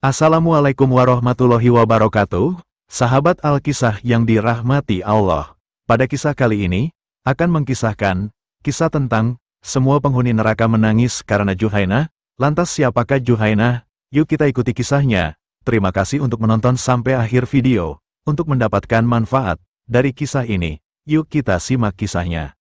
Assalamualaikum warahmatullahi wabarakatuh, sahabat Alkisah yang dirahmati Allah. Pada kisah kali ini, akan mengkisahkan, kisah tentang, semua penghuni neraka menangis karena Juhaina, lantas siapakah Juhaina? Yuk kita ikuti kisahnya. Terima kasih untuk menonton sampai akhir video, untuk mendapatkan manfaat dari kisah ini. Yuk kita simak kisahnya.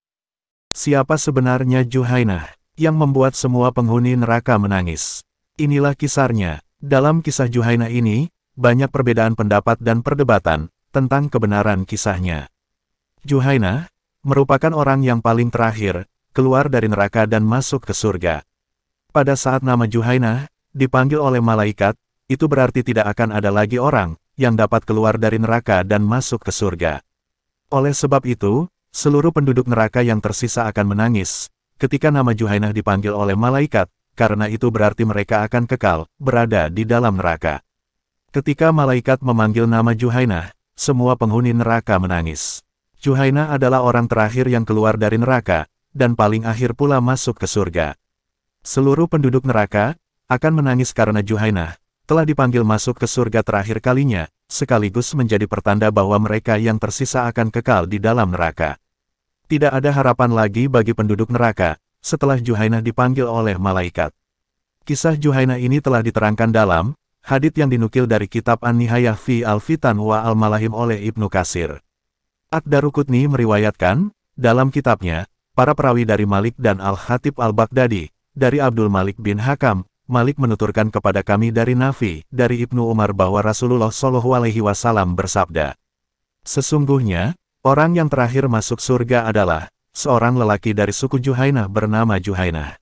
Siapa sebenarnya Juhaina, yang membuat semua penghuni neraka menangis? Inilah kisarnya. Dalam kisah Juhaina ini, banyak perbedaan pendapat dan perdebatan tentang kebenaran kisahnya. Juhaina merupakan orang yang paling terakhir keluar dari neraka dan masuk ke surga. Pada saat nama Juhaina dipanggil oleh malaikat, itu berarti tidak akan ada lagi orang yang dapat keluar dari neraka dan masuk ke surga. Oleh sebab itu, seluruh penduduk neraka yang tersisa akan menangis ketika nama Juhaina dipanggil oleh malaikat karena itu berarti mereka akan kekal, berada di dalam neraka. Ketika malaikat memanggil nama Juhaina, semua penghuni neraka menangis. Juhaina adalah orang terakhir yang keluar dari neraka, dan paling akhir pula masuk ke surga. Seluruh penduduk neraka, akan menangis karena Juhaina, telah dipanggil masuk ke surga terakhir kalinya, sekaligus menjadi pertanda bahwa mereka yang tersisa akan kekal di dalam neraka. Tidak ada harapan lagi bagi penduduk neraka, setelah Juhaina dipanggil oleh malaikat. Kisah Juhaina ini telah diterangkan dalam hadit yang dinukil dari kitab An-Nihayah fi Al-Fitan wa Al-Malahim oleh Ibnu Kasir. Ad-Darukutni meriwayatkan, dalam kitabnya, para perawi dari Malik dan Al-Hatib Al-Baghdadi, dari Abdul Malik bin Hakam, Malik menuturkan kepada kami dari Nafi, dari Ibnu Umar bahwa Rasulullah Shallallahu Alaihi Wasallam bersabda, Sesungguhnya, orang yang terakhir masuk surga adalah seorang lelaki dari suku Juhainah bernama Juhainah.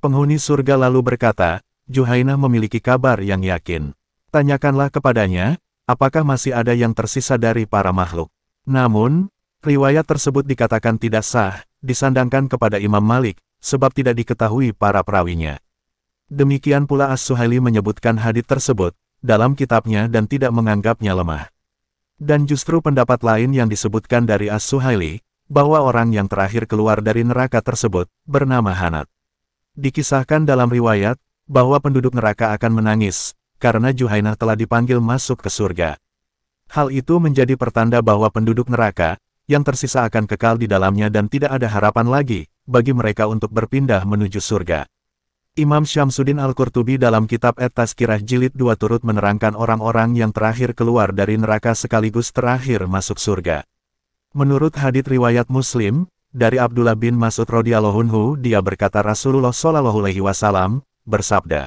Penghuni surga lalu berkata, Juhainah memiliki kabar yang yakin. Tanyakanlah kepadanya, apakah masih ada yang tersisa dari para makhluk. Namun, riwayat tersebut dikatakan tidak sah, disandangkan kepada Imam Malik, sebab tidak diketahui para perawinya. Demikian pula As-Suhaili menyebutkan hadis tersebut, dalam kitabnya dan tidak menganggapnya lemah. Dan justru pendapat lain yang disebutkan dari As-Suhaili, bahwa orang yang terakhir keluar dari neraka tersebut bernama Hanat. Dikisahkan dalam riwayat bahwa penduduk neraka akan menangis karena Juhainah telah dipanggil masuk ke surga. Hal itu menjadi pertanda bahwa penduduk neraka yang tersisa akan kekal di dalamnya dan tidak ada harapan lagi bagi mereka untuk berpindah menuju surga. Imam Syamsuddin Al-Qurtubi dalam kitab At-Tazkirah Jilid 2 turut menerangkan orang-orang yang terakhir keluar dari neraka sekaligus terakhir masuk surga. Menurut hadits riwayat Muslim, dari Abdullah bin Mas'ud radhiyallahu anhu dia berkata Rasulullah shallallahu alaihi wasallam bersabda,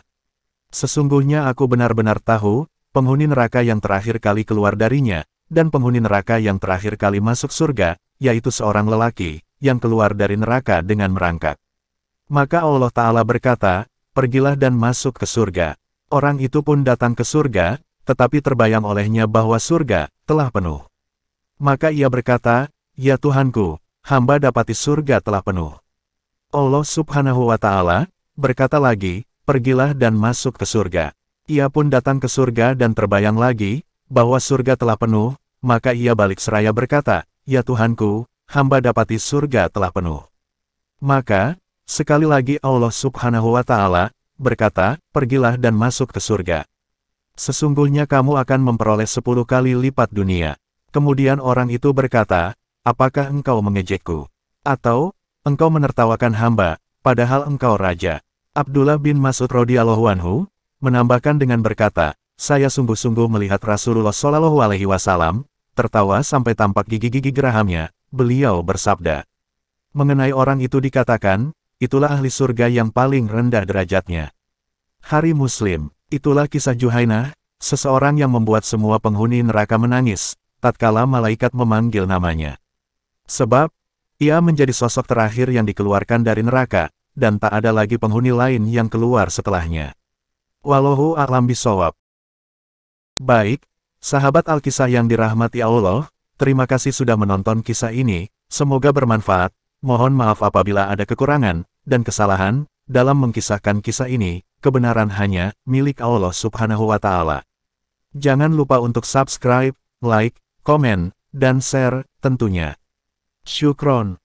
"Sesungguhnya aku benar-benar tahu penghuni neraka yang terakhir kali keluar darinya dan penghuni neraka yang terakhir kali masuk surga, yaitu seorang lelaki yang keluar dari neraka dengan merangkak." Maka Allah taala berkata, "Pergilah dan masuk ke surga." Orang itu pun datang ke surga, tetapi terbayang olehnya bahwa surga telah penuh. Maka ia berkata, Ya Tuhanku, hamba dapati surga telah penuh. Allah subhanahu wa ta'ala, berkata lagi, pergilah dan masuk ke surga. Ia pun datang ke surga dan terbayang lagi, bahwa surga telah penuh, maka ia balik seraya berkata, Ya Tuhanku, hamba dapati surga telah penuh. Maka, sekali lagi Allah subhanahu wa ta'ala, berkata, pergilah dan masuk ke surga. Sesungguhnya kamu akan memperoleh sepuluh kali lipat dunia. Kemudian orang itu berkata, apakah engkau mengejekku? Atau, engkau menertawakan hamba, padahal engkau raja. Abdullah bin Masud radhiyallahu anhu menambahkan dengan berkata, saya sungguh-sungguh melihat Rasulullah Shallallahu alaihi wasallam tertawa sampai tampak gigi-gigi gerahamnya. Beliau bersabda, mengenai orang itu dikatakan, itulah ahli surga yang paling rendah derajatnya. Hari Muslim, itulah kisah Juhainah, seseorang yang membuat semua penghuni neraka menangis, tatkala malaikat memanggil namanya. Sebab, ia menjadi sosok terakhir yang dikeluarkan dari neraka, dan tak ada lagi penghuni lain yang keluar setelahnya. Walohu a'lam bisawab. Baik, sahabat Alkisah yang dirahmati Allah, terima kasih sudah menonton kisah ini, semoga bermanfaat, mohon maaf apabila ada kekurangan, dan kesalahan, dalam mengkisahkan kisah ini, kebenaran hanya milik Allah subhanahu wa ta'ala. Jangan lupa untuk subscribe, like, komen, dan share, tentunya. Syukron.